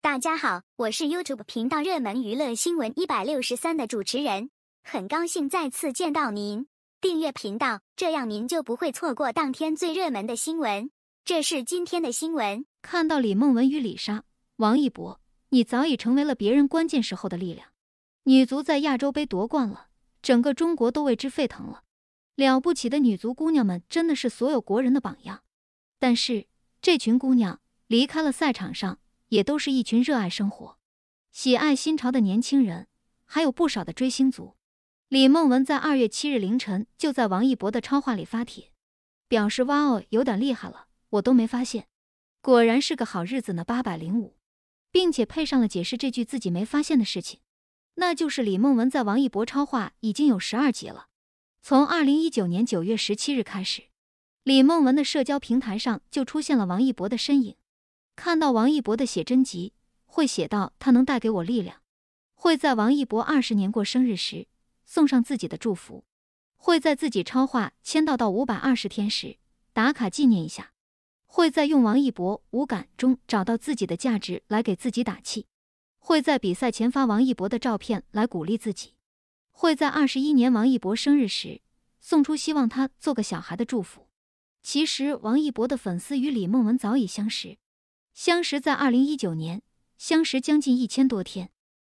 大家好，我是 YouTube 频道热门娱乐新闻一百六十三的主持人，很高兴再次见到您。订阅频道，这样您就不会错过当天最热门的新闻。这是今天的新闻。看到李梦文与李莎、王一博，你早已成为了别人关键时候的力量。女足在亚洲杯夺冠了，整个中国都为之沸腾了。了不起的女足姑娘们，真的是所有国人的榜样。但是，这群姑娘离开了赛场上。也都是一群热爱生活、喜爱新潮的年轻人，还有不少的追星族。李梦文在二月七日凌晨就在王一博的超话里发帖，表示“哇哦，有点厉害了，我都没发现，果然是个好日子呢，八百零五”，并且配上了解释这句自己没发现的事情，那就是李梦文在王一博超话已经有十二集了。从二零一九年九月十七日开始，李梦文的社交平台上就出现了王一博的身影。看到王一博的写真集，会写到他能带给我力量；会在王一博二十年过生日时送上自己的祝福；会在自己超话签到到五百二十天时打卡纪念一下；会在用王一博无感中找到自己的价值来给自己打气；会在比赛前发王一博的照片来鼓励自己；会在二十一年王一博生日时送出希望他做个小孩的祝福。其实，王一博的粉丝与李梦文早已相识。相识在二零一九年，相识将近一千多天，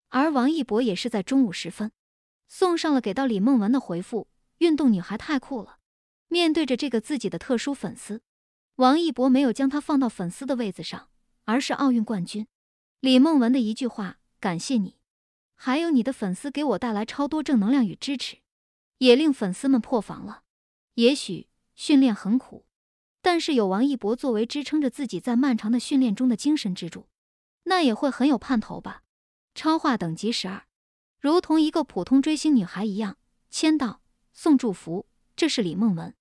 而王一博也是在中午时分，送上了给到李梦雯的回复：“运动女孩太酷了。”面对着这个自己的特殊粉丝，王一博没有将他放到粉丝的位子上，而是奥运冠军李梦雯的一句话：“感谢你，还有你的粉丝给我带来超多正能量与支持，也令粉丝们破防了。也许训练很苦。”但是有王一博作为支撑着自己在漫长的训练中的精神支柱，那也会很有盼头吧。超话等级十二，如同一个普通追星女孩一样签到送祝福。这是李梦雯，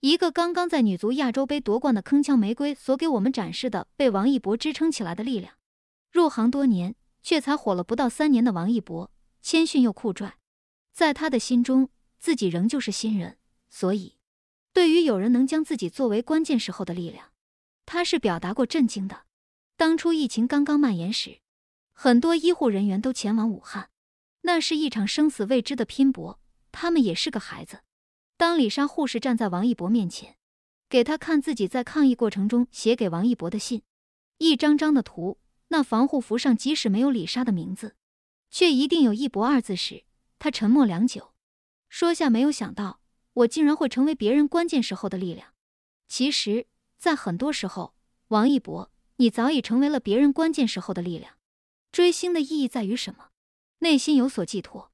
一个刚刚在女足亚洲杯夺冠的铿锵玫瑰所给我们展示的被王一博支撑起来的力量。入行多年却才火了不到三年的王一博，谦逊又酷拽，在他的心中自己仍旧是新人，所以。对于有人能将自己作为关键时候的力量，他是表达过震惊的。当初疫情刚刚蔓延时，很多医护人员都前往武汉，那是一场生死未知的拼搏。他们也是个孩子。当李莎护士站在王一博面前，给他看自己在抗疫过程中写给王一博的信，一张张的图，那防护服上即使没有李莎的名字，却一定有一博二字时，他沉默良久，说下没有想到。我竟然会成为别人关键时候的力量。其实，在很多时候，王一博，你早已成为了别人关键时候的力量。追星的意义在于什么？内心有所寄托，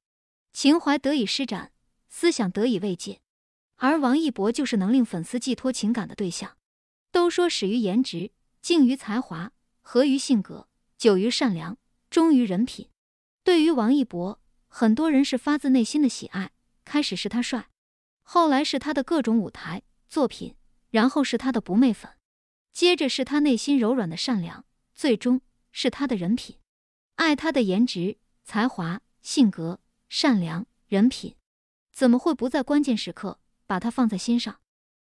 情怀得以施展，思想得以慰藉。而王一博就是能令粉丝寄托情感的对象。都说始于颜值，敬于才华，合于性格，久于善良，忠于人品。对于王一博，很多人是发自内心的喜爱。开始是他帅。后来是他的各种舞台作品，然后是他的不媚粉，接着是他内心柔软的善良，最终是他的人品。爱他的颜值、才华、性格、善良、人品，怎么会不在关键时刻把他放在心上，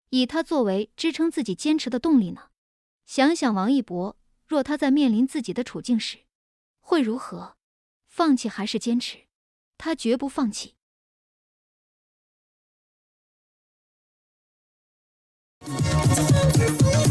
以他作为支撑自己坚持的动力呢？想想王一博，若他在面临自己的处境时，会如何？放弃还是坚持？他绝不放弃。Time to feel